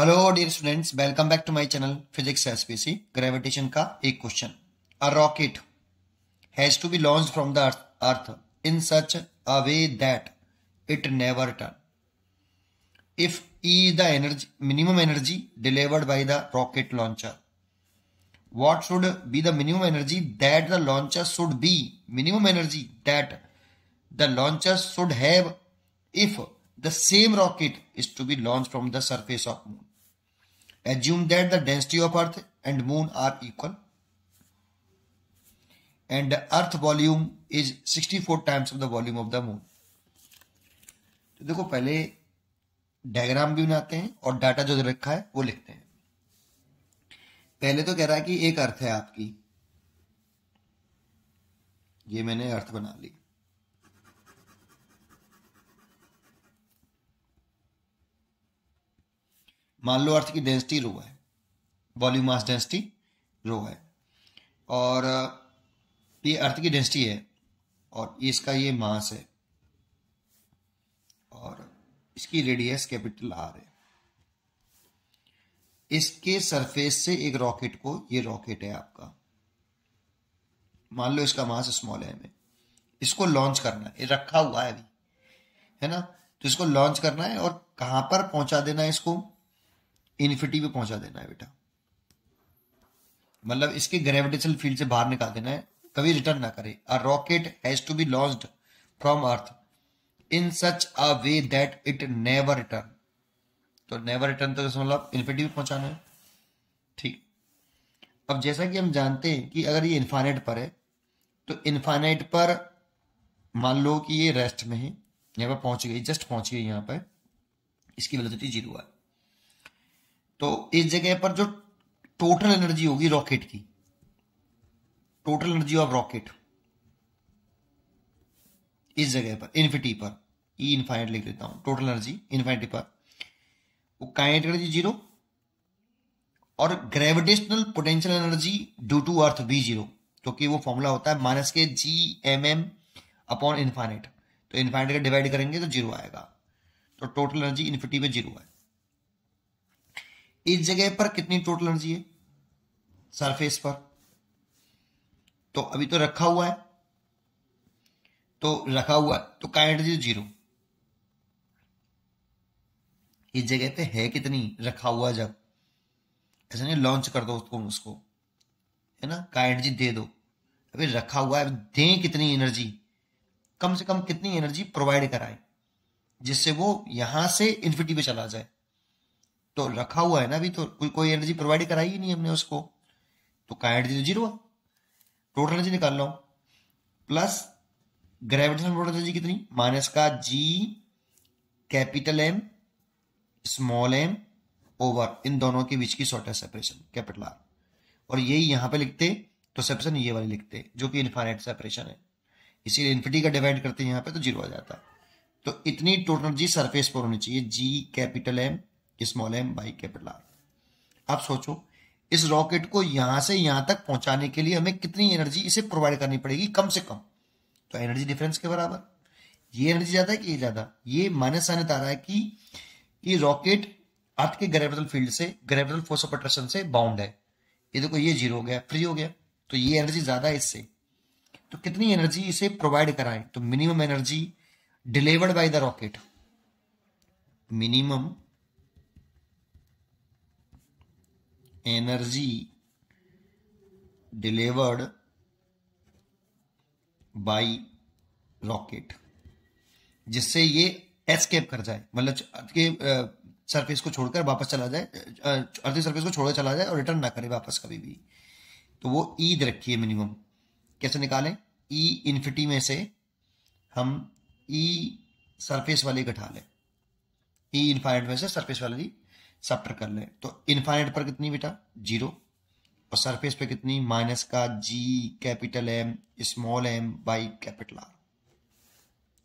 Hello dear students welcome back to my channel physics SPC gravitation का एक question a rocket has to be launch from the earth in such a way that it never turn if E the energy minimum energy delivered by the rocket launcher what should be the minimum energy that the launcher should be minimum energy that the launcher should have if the same rocket is to be launched from the surface of moon Assume that the density of Earth and Moon are equal and the Earth volume is 64 times of the volume of the Moon. तो देखो पहले diagram भी बनाते हैं और data जो रखा है वो लिखते हैं पहले तो कह रहा है कि एक अर्थ है आपकी ये मैंने अर्थ बना ली मान लो अर्थ की डेंसिटी रो है वॉल्यूम मास डेंसिटी रो है और ये अर्थ की डेंसिटी है और इसका ये मास है और इसकी रेडियस कैपिटल आर है इसके सरफेस से एक रॉकेट को ये रॉकेट है आपका मान लो इसका मास स्मॉल है में इसको लॉन्च करना है रखा हुआ है अभी है ना तो इसको लॉन्च करना है और कहां पर पहुंचा देना है इसको इन्फिटी पे पहुंचा देना है बेटा मतलब इसके ग्रेविटेशन फील्ड से बाहर निकाल देना है कभी रिटर्न ना करे a rocket has to be launched from earth in such a way that it never return तो नेवर रिटर्न तो मतलब इन्फिनिटी पे पहुंचाना है ठीक अब जैसा कि हम जानते हैं कि अगर ये इन्फाइनाइट पर है तो इन्फाइनाइट पर मान लो कि ये रेस्ट में है यहाँ पर पहुंच गई जस्ट पहुंच गई यहाँ पर इसकी वेलोसिटी जीरो है तो इस जगह पर जो टोटल एनर्जी होगी रॉकेट की टोटल एनर्जी ऑफ रॉकेट इस जगह पर इन्फिटी पर ई e इन्फाइनेट लिख देता हूं टोटल एनर्जी इन्फाइनिटी पर वो काइनेटिक एनर्जी जीरो और gravitational potential energy due to earth be zero क्योंकि वो फॉर्मूला होता है माइनस के G M M upon infinite तो इन्फाइनेट का डिवाइड करेंगे तो जीरो आएगा तो टोटल एनर्जी इन्फिटी पे जीरो है इस जगह पर कितनी टोटल एनर्जी है सरफेस पर तो अभी तो रखा हुआ है तो रखा हुआ तो का एनर्जी जीरो इस जगह पे है कितनी रखा हुआ जब ऐसा नहीं लॉन्च कर दो उसको उसको है ना का एनर्जी दे दो अभी रखा हुआ है दें कितनी एनर्जी कम से कम कितनी एनर्जी प्रोवाइड कराए जिससे वो यहां से इन्फिटी पे चला जाए तो रखा हुआ है ना अभी तो कोई कोई एनर्जी प्रोवाइड कराई ही नहीं हमने उसको तो, तो का एनर्जी तो जीरो टोटल एनर्जी निकाल लो प्लस ग्रेविटेशन टोटल एनर्जी कितनी माइनस का G capital M small M over इन दोनों के बीच की शॉर्टेज सेपरेशन कैपिटल आर और यही यहां पे लिखते तो सेपरेशन ये वाले लिखते जो कि इन्फाइनाइट सेपरेशन है इसीलिए इन्फिटी का डिवाइड करते हैं यहां पे तो जीरो आ जाता है तो इतनी टोटल एनर्जी सरफेस पर होनी चाहिए G capital M small M by capital R आप सोचो इस रॉकेट को यहां से यहां तक पहुंचाने के लिए हमें कितनी एनर्जी इसे प्रोवाइड करनी पड़ेगी कम से कम तो एनर्जी डिफरेंस के बराबर ये एनर्जी ज्यादा है कि ये ज्यादा ये माइनस आने आ रहा है कि ये रॉकेट अर्थ के ग्रेविटल फील्ड से ग्रेविटल फोर्स ऑफ अट्रैक्शन से बाउंड है ये देखो ये जीरो हो गया फ्री हो गया तो ये एनर्जी ज्यादा है इससे तो कितनी एनर्जी इसे प्रोवाइड कराए तो minimum energy delivered by the rocket minimum energy delivered by rocket जिससे ये एस्केप कर जाए मतलब अर्थ के सरफेस को छोड़कर वापस चला जाए अर्थ की सरफेस को छोड़कर चला जाए और रिटर्न ना करे वापस कभी भी तो वो ईद रखिए मिनिमम कैसे निकालें ई e इन्फिटी में से हम ई e सरफेस वाली घटा लें ई e इन्फाइनेट में से सरफेस वाली पर कर ले तो इन्फाइनेट पर कितनी बेटा जीरो और सरफेस पे कितनी माइनस का G capital M small M by capital R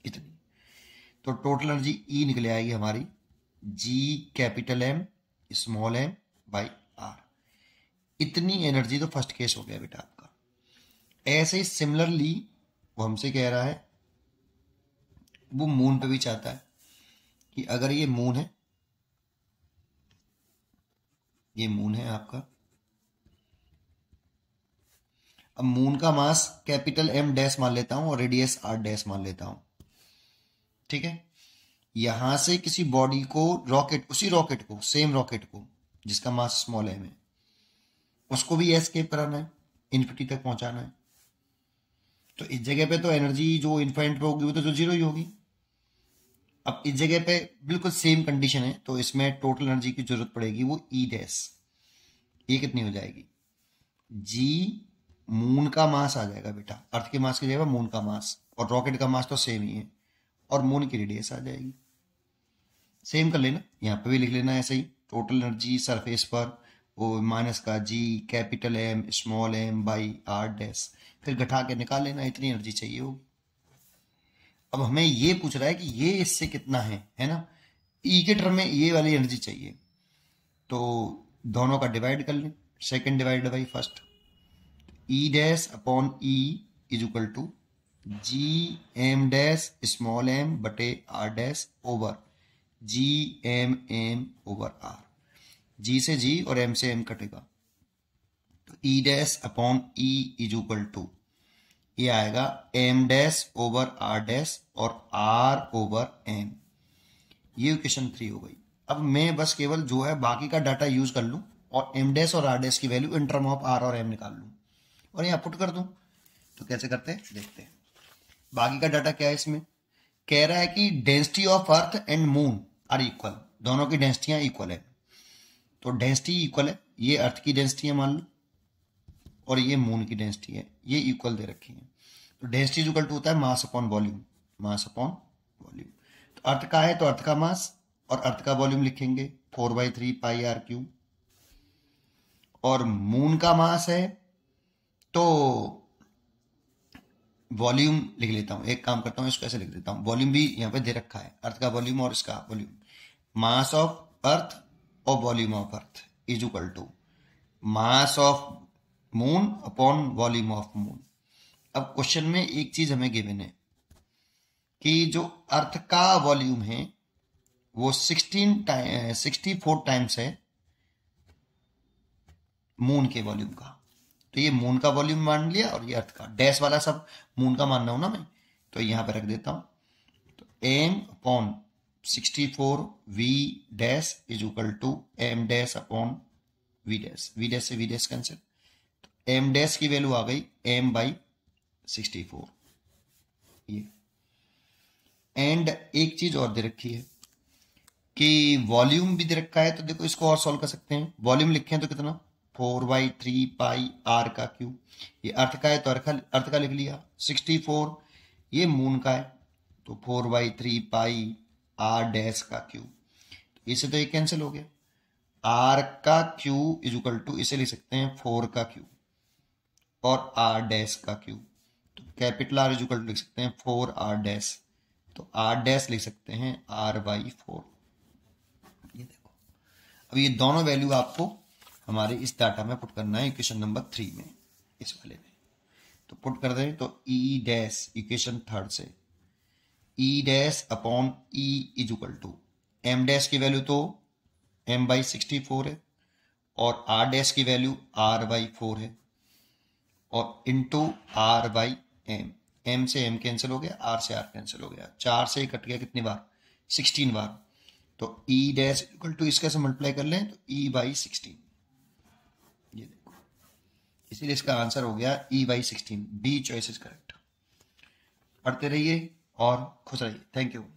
इतनी तो टोटल एनर्जी ई निकले आएगी हमारी G capital M small M by R इतनी एनर्जी तो फर्स्ट केस हो गया बेटा आपका ऐसे ही सिमिलरली वो हमसे कह रहा है वो मून पे भी चाहता है कि अगर ये मून है ये मून है आपका अब मून का मास कैपिटल एम डैश मान लेता हूं और रेडियस आर डैश मान लेता हूं ठीक है यहां से किसी बॉडी को रॉकेट उसी रॉकेट को सेम रॉकेट को जिसका मास स्मॉल एम है उसको भी एस्केप कराना है इन्फिटी तक पहुंचाना है तो इस जगह पे तो एनर्जी जो इन्फेंट पे होगी वो तो जो जीरो ही होगी अब इस जगह पे बिल्कुल सेम कंडीशन है तो इसमें टोटल एनर्जी की जरूरत पड़ेगी वो ई डैश ये कितनी हो जाएगी जी मून का मास आ जाएगा बेटा अर्थ के मास की जगह मून का मास और रॉकेट का मास तो सेम ही है और मून की रेडियस आ जाएगी सेम कर लेना यहाँ पे भी लिख लेना ऐसे ही टोटल एनर्जी सरफेस पर वो माइनस का G capital M small M by R dash फिर घटा के निकाल लेना इतनी एनर्जी चाहिए होगी अब हमें ये पूछ रहा है कि ये इससे कितना है है ना ई e के टर्म में ये वाली एनर्जी चाहिए तो दोनों का डिवाइड कर लें second divide by first E dash upon E is equal to G M dash small M बटे R dash over G M M over R G से जी और एम से एम कटेगा तो E dash upon E is equal to ये आएगा M dash over R dash और R over M ये क्वेश्चन थ्री हो गई अब मैं बस केवल जो है बाकी का डाटा यूज कर लू और एम डैश और आर डैश की value in term of R और एम निकाल लू और यहां पुट कर दू तो कैसे करते हैं देखते हैं बाकी का डाटा क्या है इसमें कह रहा है कि density of earth and moon are equal दोनों की डेंसिटियां इक्वल है तो डेंसिटी इक्वल है ये अर्थ की डेंसिटी है मान लो और ये मून की डेंसिटी है ये इक्वल दे रखी है तो डेंसिटी इक्वल टू होता है mass upon volume mass upon volume तो अर्थ का है तो अर्थ का मास और अर्थ का वॉल्यूम लिखेंगे four by three pi R cube और मून का मास है तो वॉल्यूम लिख लेता हूं एक काम करता हूं इसको ऐसे लिख देता हूं वॉल्यूम भी यहां पे दे रखा है अर्थ का वॉल्यूम और इसका वॉल्यूम मास ऑफ अर्थ और volume of earth is equal to mass of moon upon volume of moon अब क्वेश्चन में एक चीज हमें गिवन है कि जो अर्थ का वॉल्यूम है वो sixteen time sixty four times है मून के वॉल्यूम का तो ये मून का वॉल्यूम मान लिया और ये अर्थ का डैश वाला सब मून का मान रहा हूं ना मैं तो यहां पे रख देता हूं तो M upon sixty four V dash is equal to M dash upon V dash V dash से V dash cancel M dash की वैल्यू आ गई एम बाई सिक्सटी फोर ये एंड एक चीज और दे रखी है कि वॉल्यूम भी दे रखा है तो देखो इसको और सॉल्व कर सकते हैं वॉल्यूम लिखे हैं तो कितना four by three pi R का क्यू ये अर्थ का है तो अर्थ अर्थ का लिख लिया सिक्सटी फोर ये मून का है तो four by three pi R dash का क्यू इसे तो ये कैंसिल हो गया आर का क्यू इज इक्वल टू इसे लिख सकते हैं फोर का क्यू और आर डैश का क्यूब तो कैपिटल आर इजुकल लिख सकते हैं फोर आर डैश तो आर डैश लिख सकते हैं आर बाई फोर ये देखो अब ये दोनों वैल्यू आपको हमारे इस डाटा में पुट करना है इक्वेशन नंबर थ्री में इस वाले में तो पुट कर दें तो ई डैश इक्वेशन थर्ड से E dash upon E is equal to M dash की वैल्यू तो एम बाई सिक्सटी फोर है और आर डैश की वैल्यू आर बाई फोर है और into R by M M से एम कैंसिल हो गया आर से आर कैंसिल हो गया चार से कट गया कितनी बार सिक्सटीन बार तो ई डैश इक्वल टू इसका से मल्टीप्लाई कर लें तो ई बाई सिक्सटीन ये देखो इसीलिए इसका आंसर हो गया E by sixteen B choice is correct पढ़ते रहिए और खुश रहिए थैंक यू